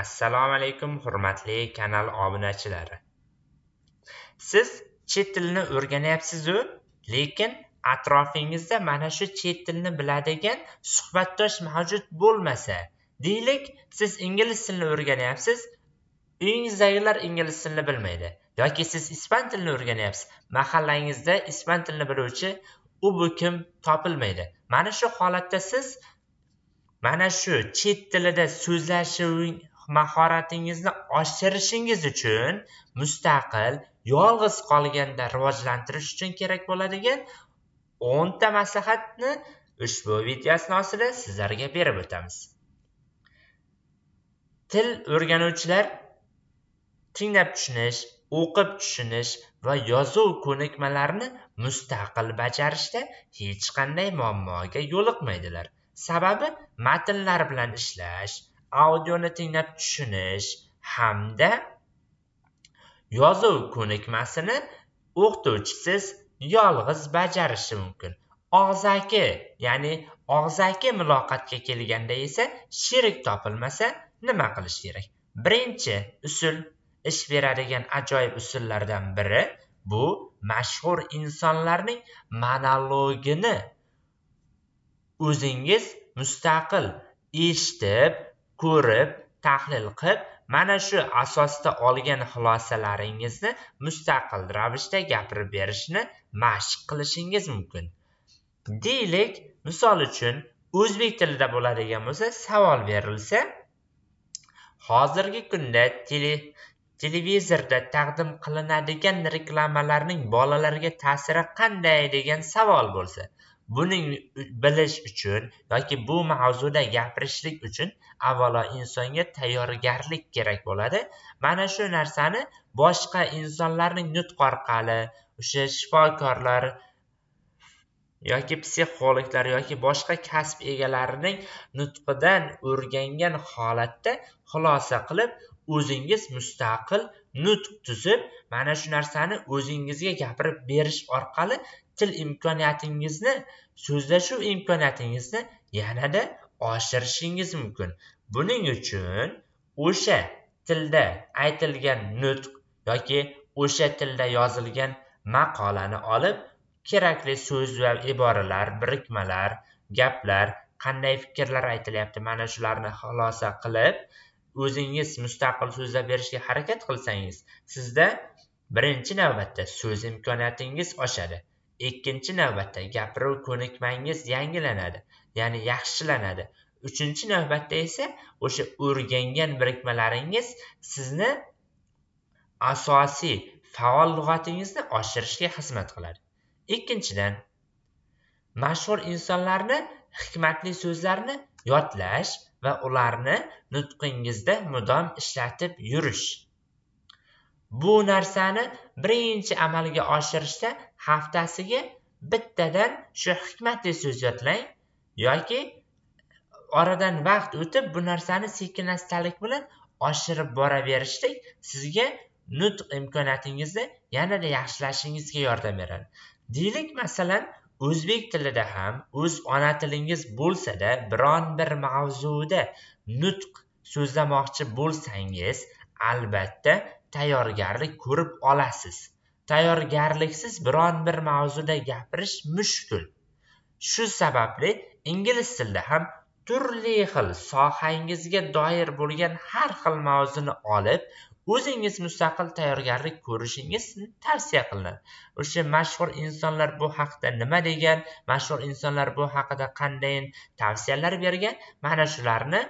assalomu alaykum hurmatli kanal obunachilari siz chet tilini o'rganyapsizu lekin atrofingizda mana shu chet tilini biladigan suhbatdosh mavjud bo'lmasa deylik siz ingliz tilini o'rganyapsiz uyingizdagilar ingliz tilini bilmaydi yoki siz ispan tilini o'rganyapsiz mahallangizda ispan tilini biluvchi u bu kim topilmaydi mana shu holatda siz mana shu chet tilida so'zlashuv mahoratingizni oshirishingiz uchun mustaqil yolg'iz qolganda rivojlantirish uchun kerak bo'ladigan o'nta maslahatni ushbu video asnosida sizlarga berib o'tamiz til o'rganuvchilar tinglab tushunish o'qib tushunish va yozuv ko'nikmalarini mustaqil bajarishda hech qanday muammoga yo'liqmaydilar sababi matnlar bilan ishlash audioni tinglab tushunish hamda yozuv ko'nikmasini o'qituvchisiz yolg'iz bajarishi mumkin og'zaki ya'ni og'zaki muloqotga kelganda esa sherik topilmasa nima qilish kerak birinchi usul ish beradigan ajoyib usullardan biri bu mashhur insonlarning monologini o'zingiz mustaqil eshitib ko'rib tahlil qilib mana shu asosda olgan xulosalaringizni mustaqil ravishda gapirib berishni mashq qilishingiz mumkin deylik misol uchun o'zbek tilida bo'ladigan bo'lsa savol berilsa hozirgi kunda tele, televizorda taqdim qilinadigan reklamalarning bolalarga ta'siri qanday degan savol bo'lsa buning bilish uchun yoki bu mavzuda gapirishlik uchun avvalo insonga tayyorgarlik kerak bo'ladi mana shu narsani boshqa insonlarning nutq orqali o'sha shifokorlar yoki psixologlar yoki boshqa kasb egalarining nutqidan o'rgangan holatda xulosa qilib o'zingiz mustaqil nutq tuzib mana shu narsani o'zingizga gapirib berish orqali til imkoniyatingizni so'zlashuv imkoniyatingizni yanada oshirishingiz mumkin buning uchun o'sha tilda aytilgan nutq yoki o'sha tilda yozilgan maqolani olib kerakli so'z va iboralar birikmalar gaplar qanday fikrlar aytilyapti mana shularni xulosa qilib o'zingiz mustaqil so'zlab berishga harakat qilsangiz sizda birinchi navbatda so'z imkoniyatingiz oshadi ikkinchi navbatda gapiruv ko'nikmangiz yangilanadi ya'ni yaxshilanadi uchinchi navbatda esa o'sha o'rgangan birikmalaringiz sizni asosiy faol lug'atingizni oshirishga xizmat qiladi ikkinchidan mashhur insonlarni hikmatli so'zlarini yodlash va ularni nutqingizda mudom ishlatib yurish bu narsani birinchi amalga oshirishda haftasiga bittadan shu hikmatli so'z yodlang yoki oradan vaqt o'tib bu narsani sekin astalik bilan oshirib boraverishlik sizga nutq imkoniyatingizni yanada yaxshilashingizga yordam beradi deylik masalan o'zbek tilida ham o'z ona tilingiz bo'lsada biron bir mavzuda nutq so'zlamoqchi bo'lsangiz albatta tayyorgarlik ko'rib olasiz tayyorgarliksiz biron bir mavzuda gapirish mushkul shu sababli ingliz tilida ham turli xil sohangizga doir bo'lgan har xil mavzuni olib o'zingiz mustaqil tayyorgarlik ko'rishingiz tavsiya qilinadi o'sha mashhur insonlar bu haqida nima degan mashhur insonlar bu haqida qanday tavsiyalar bergan mana shularni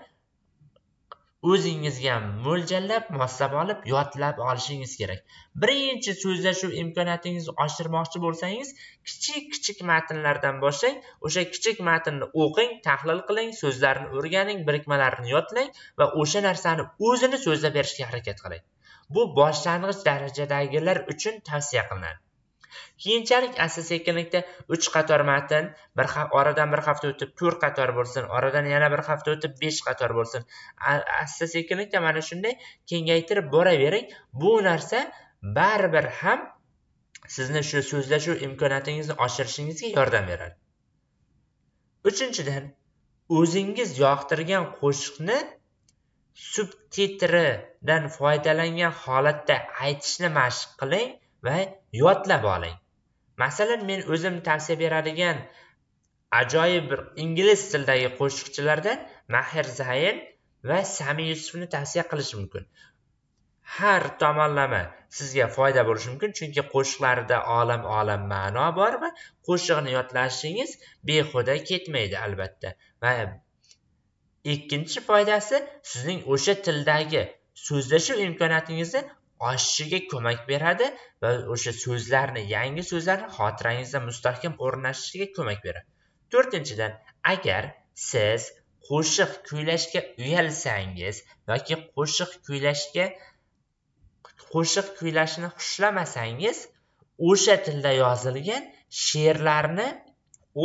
o'zingizga mo'ljallab moslab olib yodlab olishingiz kerak birinchi so'zlashuv imkoniyatingizni oshirmoqchi bo'lsangiz kichik kichik matnlardan boshlang o'sha kichik matnni o'qing tahlil qiling so'zlarni o'rganing birikmalarini yodlang va o'sha narsani o'zini so'zlab berishga harakat qiling bu boshlang'ich darajadagilar uchun tavsiya qilinadi keyinchalik asta sekinlikda uch qator matn bir oradan bir hafta o'tib to'rt qator bo'lsin oradan yana bir hafta o'tib besh qator bo'lsin asta sekinlikda mana shunday kengaytirib boravering bu narsa baribir ham sizni shu so'zlashuv imkoniyatingizni oshirishingizga yordam beradi uchinchidan o'zingiz yoqtirgan qo'shiqni subtitridan foydalangan holatda aytishni mashq qiling va yodlab oling masalan men o'zim tavsiya beradigan ajoyib bir ingliz tilidagi qo'shiqchilardan mahir zayn va sami yusufni tavsiya qilish mumkin har tomonlama sizga foyda bo'lishi mumkin chunki qo'shiqlarida olam olam ma'no bor va qo'shiqni yodlashingiz behuda ketmaydi albatta va ikkinchi foydasi sizning o'sha tildagi so'zlashuv imkoniyatingizni oshishiga ko'mak beradi va o'sha so'zlarni yangi so'zlarni xotirangizda mustahkam o'rnashishiga ko'mak beradi to'rtinchidan agar siz qo'shiq kuylashga uyalsangiz yoki qo'shiq kuylashga qo'shiq kuylashni xushlamasangiz o'sha tilda yozilgan she'rlarni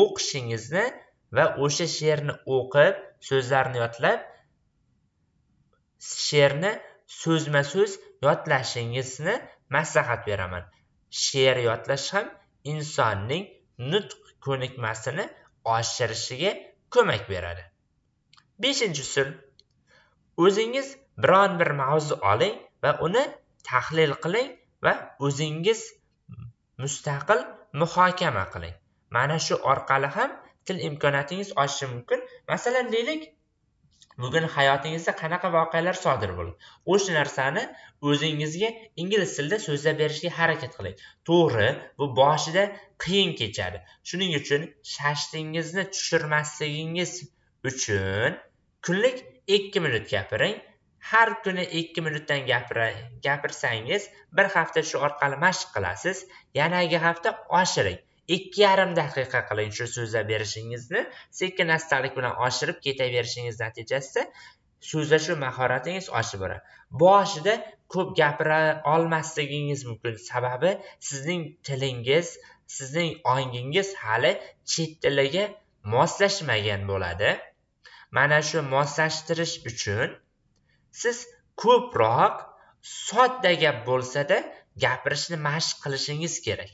o'qishingizni va o'sha she'rni o'qib so'zlarni yodlab she'rni so'zma so'z yodlashingizni maslahat beraman she'r yodlash ham insonning nutq ko'nikmasini oshirishiga ko'mak beradi beshinchi usul o'zingiz biron bir mavzu oling va uni tahlil qiling va o'zingiz mustaqil muhokama qiling mana shu orqali ham til imkoniyatingiz oshishi mumkin masalan deylik bugun hayotingizda qanaqa voqealar sodir bo'ldi o'sha narsani o'zingizga ingliz tilida so'zlab berishga harakat qiling to'g'ri bu boshida qiyin kechadi shuning uchun shashtingizni tushirmasligingiz uchun kunlik ikki minut gapiring har kuni ikki minutdan gapirsangiz bir hafta shu orqali mashq qilasiz yanagi hafta oshiring ikki yarim daqiqa qiling shu so'zlab berishingizni sekin astalik bilan oshirib ketaverishingiz natijasida so'zlashuv mahoratingiz oshib boradi boshida ko'p gapira olmasligingiz mumkin sababi sizning tilingiz sizning ongingiz hali chet tiliga moslashmagan bo'ladi mana shu moslashtirish uchun siz ko'proq sodda gap bo'lsada gapirishni mashq qilishingiz kerak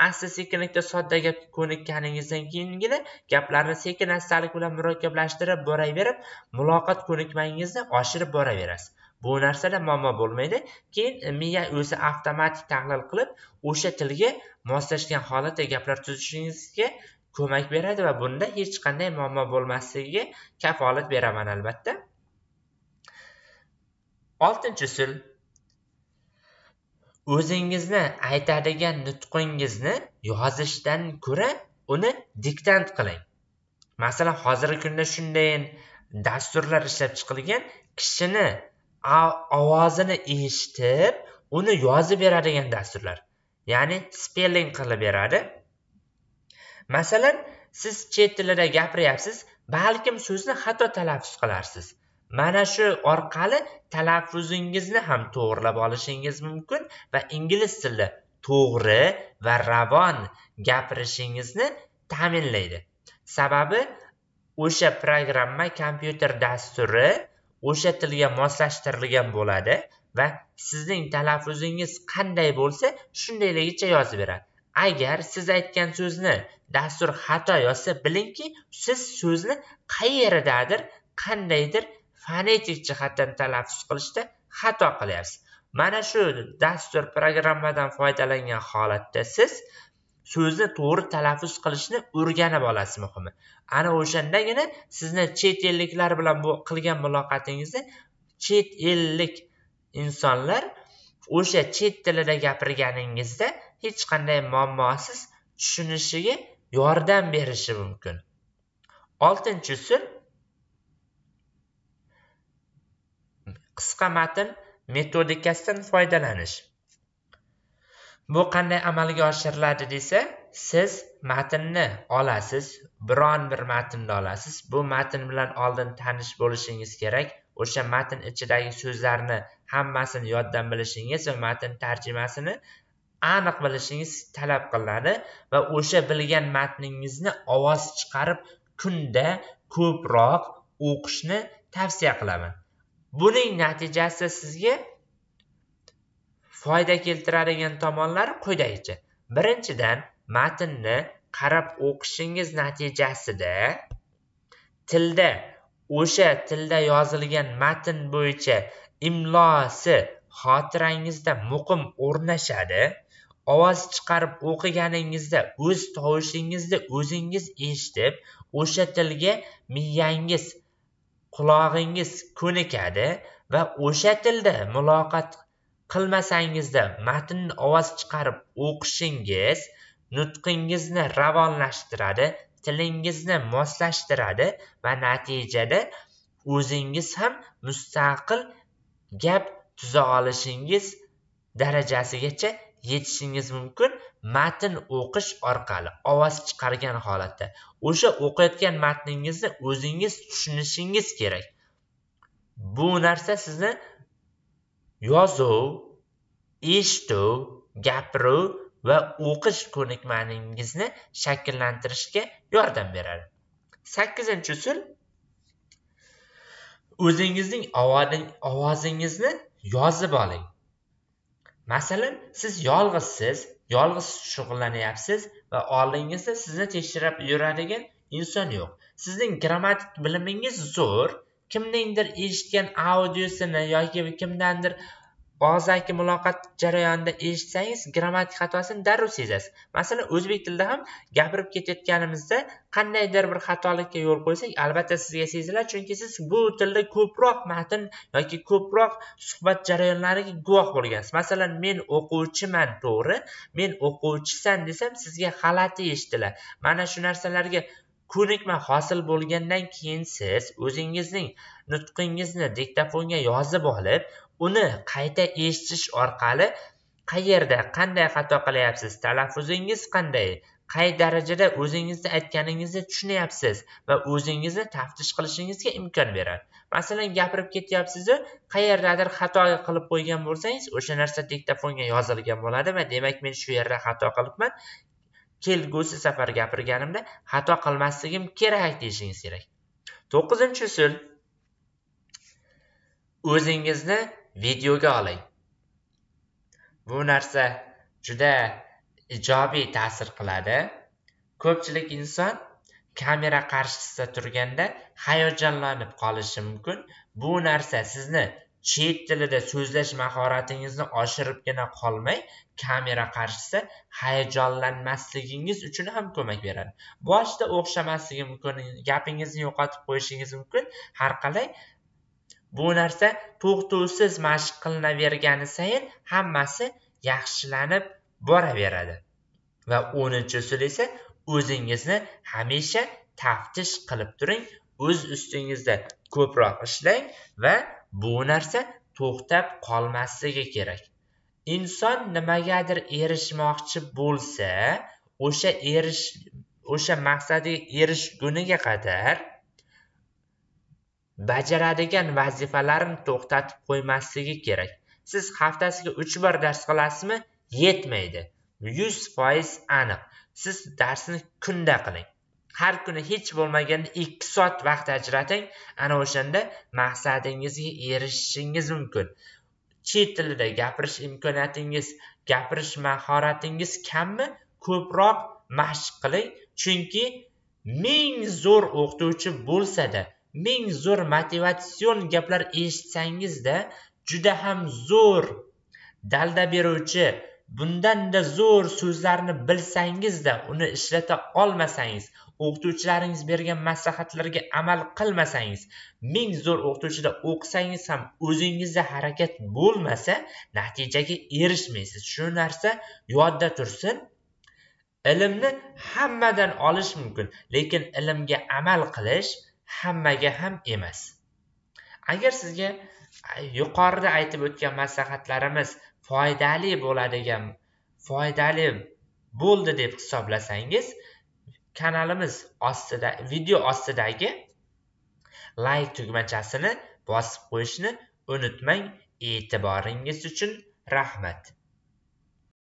asta sekinlikda sodda gapga ko'nikkaningizdan keyingina gaplarni sekin astalik bilan murakkablashtirib boraverib muloqot ko'nikmangizni oshirib boraverasiz bu narsada muammo bo'lmaydi keyin e, miya o'zi avtomatik tahlil qilib o'sha tilga moslashgan holatda gaplar tuzishingizga ko'mak beradi va bunda hech qanday muammo bo'lmasligiga kafolat beraman albatta oltinchi usul o'zingizni aytadigan nutqingizni yozishdan ko'ra uni diktant qiling masalan hozirgi kunda shunday dasturlar ishlab chiqilgan kishini ovozini eshitib uni yozib beradigan dasturlar ya'ni spelling qilib beradi masalan siz chet tilida gapiryapsiz balkim so'zni xato talaffuz qilarsiz mana shu orqali talaffuzingizni ham to'g'irlab olishingiz mumkin va ingliz tilida to'g'ri va ravon gapirishingizni ta'minlaydi sababi o'sha programma kompyuter dasturi o'sha tilga moslashtirilgan bo'ladi va sizning talaffuzingiz qanday bo'lsa shundayligicha yozib beradi agar siz aytgan so'zni dastur xato yozsa bilingki siz so'zni qayeridadir qandaydir fonetik jihatdan talaffuz qilishda xato qilyapsiz mana shu dastur programmadan foydalangan holatda siz so'zni to'g'ri talaffuz qilishni o'rganib olasiz muhimi ana o'shandagina sizni chet elliklar bilan bu qilgan muloqotingizni chet ellik insonlar o'sha chet tilida gapirganingizda hech qanday muammosiz tushunishiga yordam berishi mumkin oltinchi usul qisqa matn metodikasidan foydalanish bu qanday amalga oshiriladi desa siz matnni olasiz biron bir matnni olasiz bu matn bilan oldin tanish bo'lishingiz kerak o'sha matn ichidagi so'zlarni hammasini yoddan bilishingiz va matn tarjimasini aniq bilishingiz talab qilinadi va o'sha bilgan matningizni ovoz chiqarib kunda ko'proq o'qishni tavsiya qilaman buning natijasi sizga foyda keltiradigan tomonlari quyidagicha birinchidan matnni qarab o'qishingiz natijasida tilda o'sha tilda yozilgan matn bo'yicha imlosi xotirangizda muqim o'rnashadi ovoz chiqarib o'qiganingizda o'z tovushingizni o'zingiz eshitib o'sha tilga miyangiz qulog'ingiz ko'nikadi va o'sha tilda muloqot qilmasangizda matnni ovoz chiqarib o'qishingiz nutqingizni ravonlashtiradi tilingizni moslashtiradi va natijada o'zingiz ham mustaqil gap tuza olishingiz darajasigacha yetishingiz mumkin matn o'qish orqali ovoz chiqargan holatda o'sha o'qiyotgan matningizni o'zingiz tushunishingiz kerak bu narsa sizni yozuv eshituv gapiruv va o'qish ko'nikmangizni shakllantirishga yordam beradi sakkizinchi usul o'zingizning ovozingizni yozib oling masalan siz yolg'izsiz yolg'iz shug'ullanyapsiz va oldingizda sizni tekshirib yuradigan inson yo'q sizning grammatik bilimingiz zo'r kimningdir eshitgan audiosini yoki kimdandir bog'zaki muloqot jarayonida eshitsangiz grammatik xatosini darrov sezasiz masalan o'zbek tilida ham gapirib ketayotganimizda qandaydir bir xatolikka yo'l qo'ysak albatta sizga seziladi chunki siz bu tilda ko'proq matn yoki ko'proq suhbat jarayonlariga guvoh bo'lgansiz masalan men o'quvchiman to'g'ri men o'quvchisan desam sizga g'alati eshitiladi mana shu narsalarga ko'nikma hosil bo'lgandan keyin siz o'zingizning nutqingizni diktofonga yozib olib uni qayta eshitish orqali qayerda qanday xato qilyapsiz talaffuzingiz qanday qay darajada o'zingizni aytganingizni tushunyapsiz va o'zingizni taftish qilishingizga imkon beradi masalan gapirib ketyapsizu qayerdadir xato qilib qo'ygan bo'lsangiz o'sha narsa diktofonga yozilgan bo'ladi va demak men shu yerda xato qilibman kelgusi safar gapirganimda xato qilmasligim kerak deyishingiz kerak to'qqizinchi usul o'zingizni videoga oling bu narsa juda ijobiy ta'sir qiladi ko'pchilik inson kamera qarshisida turganda hayajonlanib qolishi mumkin bu narsa sizni chet tilida so'zlash mahoratingizni oshiribgina qolmay kamera qarshisida hayajonlanmasligingiz uchun ham ko'mak beradi boshida o'xshamasligi mumkin gapingizni yo'qotib qo'yishingiz mumkin har qalay bu narsa to'xtovsiz mashq qilinavergani sayin hammasi yaxshilanib boraveradi va o'ninchi usul esa o'zingizni hamisha taftish qilib turing o'z ustingizda ko'proq ishlang va bu narsa to'xtab qolmasligi kerak inson nimagadir erishmoqchi bo'lsa o'sha erish o'sha maqsadiga erishguniga qadar bajaradigan vazifalarini to'xtatib qo'ymasligi kerak siz haftasiga uch bor dars qilasizmi yetmaydi yuz foiz aniq siz darsni kunda qiling har kuni hech bo'lmaganda ikki soat vaqt ajrating ana o'shanda maqsadingizga erishishingiz mumkin chet tilida gapirish imkoniyatingiz gapirish mahoratingiz kammi ko'proq mashq qiling chunki ming zo'r o'qituvchi bo'lsada ming zo'r motivatsion gaplar eshitsangizda juda ham zo'r dalda beruvchi bundanda zo'r so'zlarni bilsangizda uni ishlata olmasangiz o'qituvchilaringiz bergan maslahatlarga amal qilmasangiz ming zo'r o'qituvchida o'qisangiz ham o'zingizda harakat bo'lmasa natijaga erishmaysiz shu narsa yodda tursin ilmni hammadan olish mumkin lekin ilmga amal qilish hammaga ham emas agar sizga yuqorida aytib o'tgan maslahatlarimiz foydali bo'ladigan foydali bo'ldi deb hisoblasangiz kanalimiz ostida video ostidagi like tugmachasini bosib qo'yishni unutmang e'tiboringiz uchun rahmat